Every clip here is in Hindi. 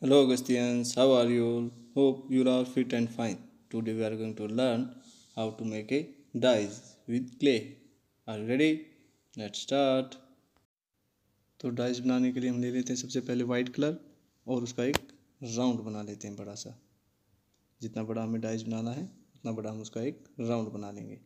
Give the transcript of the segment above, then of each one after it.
Hello Augustians. how are you all? Hope you are fit and fine. Today we are going to learn how to make a dice with clay. Are you ready? Let's start. तो डाइस बनाने के लिए हम ले लेते हैं सबसे पहले वाइट कलर और उसका एक राउंड बना लेते हैं बड़ा सा जितना बड़ा हमें डाइस बनाना है उतना बड़ा हम उसका एक राउंड बना लेंगे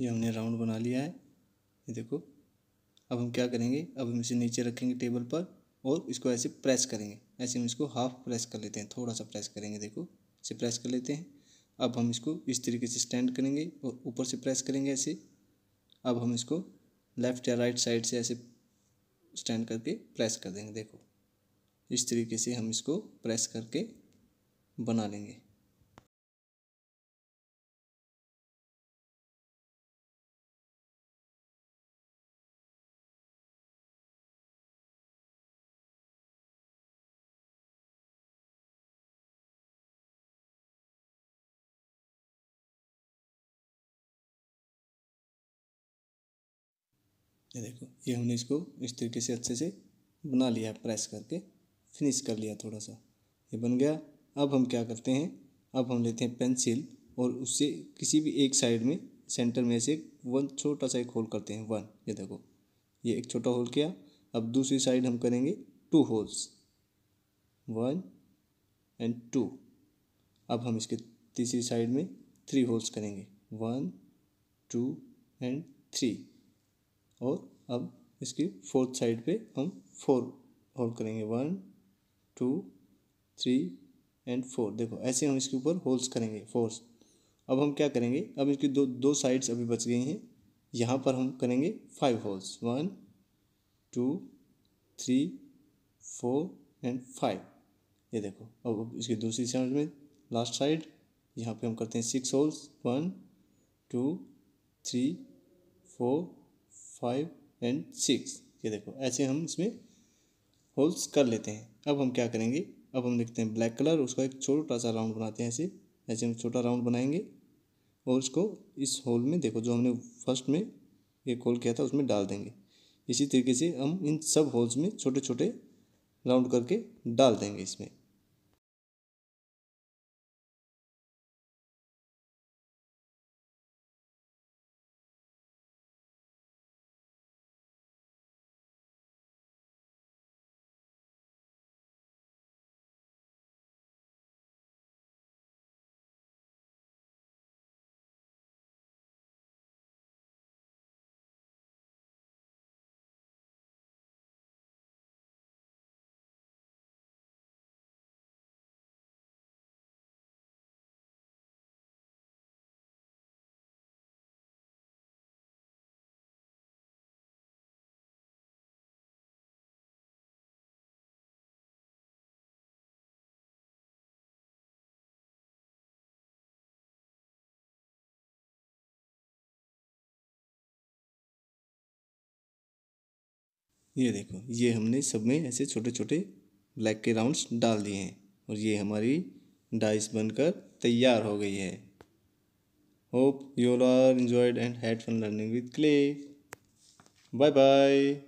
ये हमने राउंड बना लिया है ये देखो अब हम क्या करेंगे अब हम इसे नीचे रखेंगे टेबल पर और इसको ऐसे प्रेस करेंगे ऐसे हम इसको हाफ प्रेस कर लेते हैं थोड़ा सा प्रेस करेंगे देखो इसे प्रेस कर लेते हैं अब हम इसको इस तरीके से स्टैंड करेंगे और ऊपर से प्रेस करेंगे ऐसे अब हम इसको लेफ़्ट या राइट साइड से ऐसे स्टैंड करके प्रेस कर देंगे देखो इस तरीके से हम इसको प्रेस करके बना लेंगे ये देखो ये हमने इसको इस तरीके से अच्छे से बना लिया प्रेस करके फिनिश कर लिया थोड़ा सा ये बन गया अब हम क्या करते हैं अब हम लेते हैं पेंसिल और उससे किसी भी एक साइड में सेंटर में से वन छोटा सा एक होल करते हैं वन ये देखो ये एक छोटा होल किया अब दूसरी साइड हम करेंगे two holes one and two अब हम इसके तीसरी साइड में थ्री होल्स करेंगे वन टू एंड थ्री और अब इसकी फोर्थ साइड पे हम फोर होल्ड करेंगे one two three and four देखो ऐसे हम इसके ऊपर होल्स करेंगे फोर्स अब हम क्या करेंगे अब इसकी दो दो साइड्स अभी बच गई हैं यहाँ पर हम करेंगे five holes one two three four and five ये देखो अब इसकी दूसरी साइड में लास्ट साइड यहाँ पे हम करते हैं six holes one two three four five and six ये देखो ऐसे हम इसमें होल्स कर लेते हैं अब हम क्या करेंगे अब हम लिखते हैं ब्लैक कलर उसका एक छोटा सा राउंड बनाते हैं ऐसे ऐसे हम छोटा राउंड बनाएंगे और उसको इस होल में देखो जो हमने फर्स्ट में एक होल किया था उसमें डाल देंगे इसी तरीके से हम इन सब होल्स में छोटे छोटे राउंड करके डाल देंगे इसमें ये देखो ये हमने सब में ऐसे छोटे छोटे ब्लैक के राउंड्स डाल दिए हैं और ये हमारी डाइस बनकर तैयार हो गई है hope you are enjoyed and had fun learning with clay bye bye